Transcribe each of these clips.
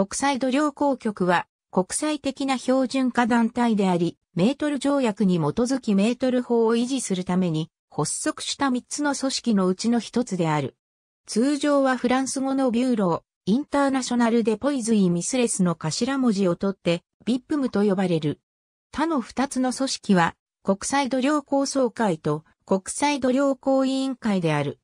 国際度量衡局は国際的な標準化団体であり、メートル条約に基づきメートル法を維持するために発足した3つの組織のうちの1つである。通常はフランス語のビューロー、インターナショナルデポイズイミスレスの頭文字を取って、ビップムと呼ばれる。他の2つの組織は、国際度量構総会と国際度量公委員会である。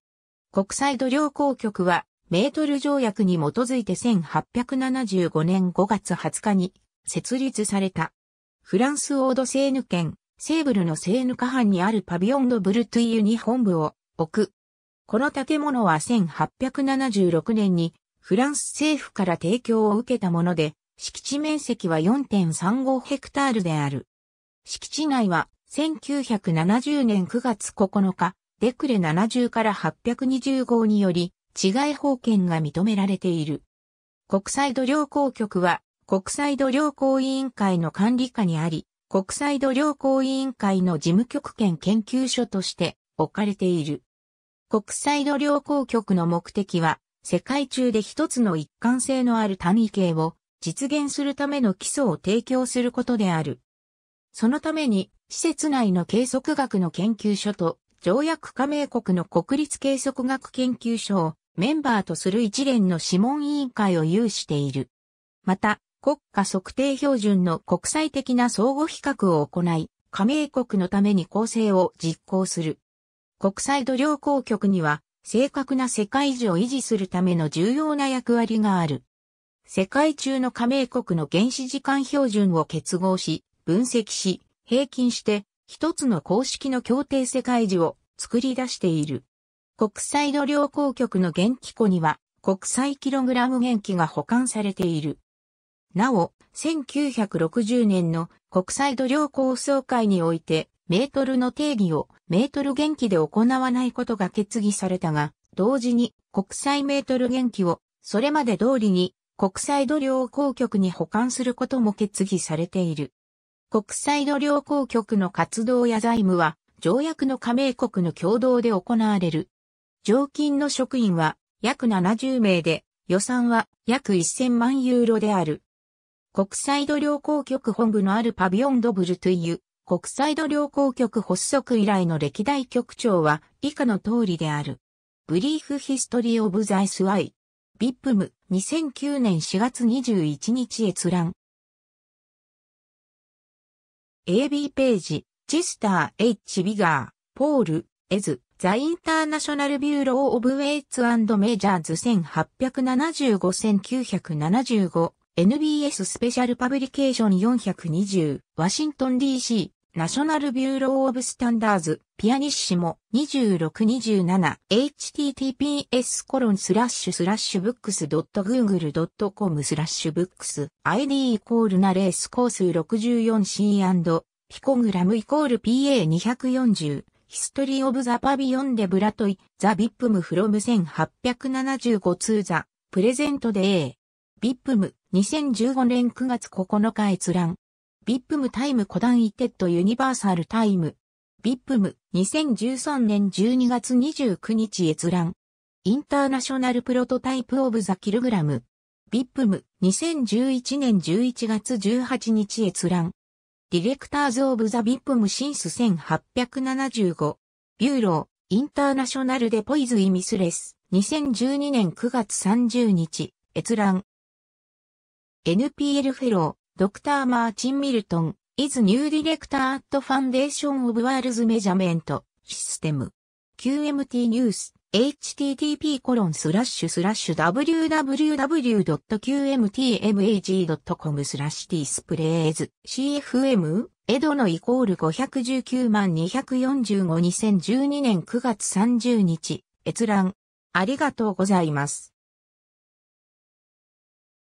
国際度量衡局は、メートル条約に基づいて1875年5月20日に設立された。フランスオードセーヌ県、セーブルのセーヌ下藩にあるパビオンド・ブルトゥイユに本部を置く。この建物は1876年にフランス政府から提供を受けたもので、敷地面積は4.35ヘクタールである。敷地内は1970年9月9日、デクレ70から820号により、治外法権が認められている。国際度量衡局は国際度量衡委員会の管理下にあり、国際度量衡委員会の事務局兼研究所として置かれている。国際度量衡局の目的は、世界中で一つの一貫性のある単位形を実現するための基礎を提供することである。そのために、施設内の計測学の研究所と、条約加盟国の国立計測学研究所をメンバーとする一連の諮問委員会を有している。また、国家測定標準の国際的な相互比較を行い、加盟国のために構成を実行する。国際度量衡局には、正確な世界樹を維持するための重要な役割がある。世界中の加盟国の原始時間標準を結合し、分析し、平均して、一つの公式の協定世界樹を作り出している。国際度量公局の元気庫には、国際キログラム元気が保管されている。なお、1960年の国際度量衡総会において、メートルの定義をメートル元気で行わないことが決議されたが、同時に国際メートル元気をそれまで通りに国際度量公局に保管することも決議されている。国際度量公局の活動や財務は条約の加盟国の共同で行われる。常勤の職員は約70名で、予算は約1000万ユーロである。国際度旅行局本部のあるパビオンドブルという国際度旅行局発足以来の歴代局長は以下の通りである。ブリーフヒストリーオブザイスワイ。ビップム2009年4月21日閲覧。AB ページ、チスター、H ビガー、ポール、エズ。ザ・インターナショナル・ビューロー・オブ・ウェイツ・アンド・メジャーズ1875-1975 NBS スペシャルパブリケーション420ワシントン DC ナショナル・ビューロー・オブ・スタンダーズピアニッシモ2627 https コロンスラッシュスラッシュブックス .google.com スラッシュブックス ID イコールナレースコース 64C& ピコグラムイコール PA240 ヒストリー・オブ・ザ・パビヨン・デ・ブラトイ、ザ・ビップム・フロム・1875通ザ・プレゼント・で、エビップム、2015年9月9日閲覧。ビップム・タイム・コダン・イテッド・ユニバーサル・タイム。ビップム、2013年12月29日閲覧。インターナショナル・プロトタイプ・オブ・ザ・キルグラム。ビップム、2011年11月18日閲覧。ディレクターズ・オブ・ザ・ビップム・シンス1875。ビューロー、インターナショナル・デ・ポイズ・イ・ミスレス。2012年9月30日、閲覧。NPL フェロー、ドクター・マーチン・ミルトン、イズ・ニュー・ディレクター・アット・ファンデーション・オブ・ワールズ・メジャメント、システム。QMT ニュース。http://www.qmtmag.com スラッシュディスプレイズ CFM エドのイコール519万245 2012年9月30日閲覧ありがとうございます。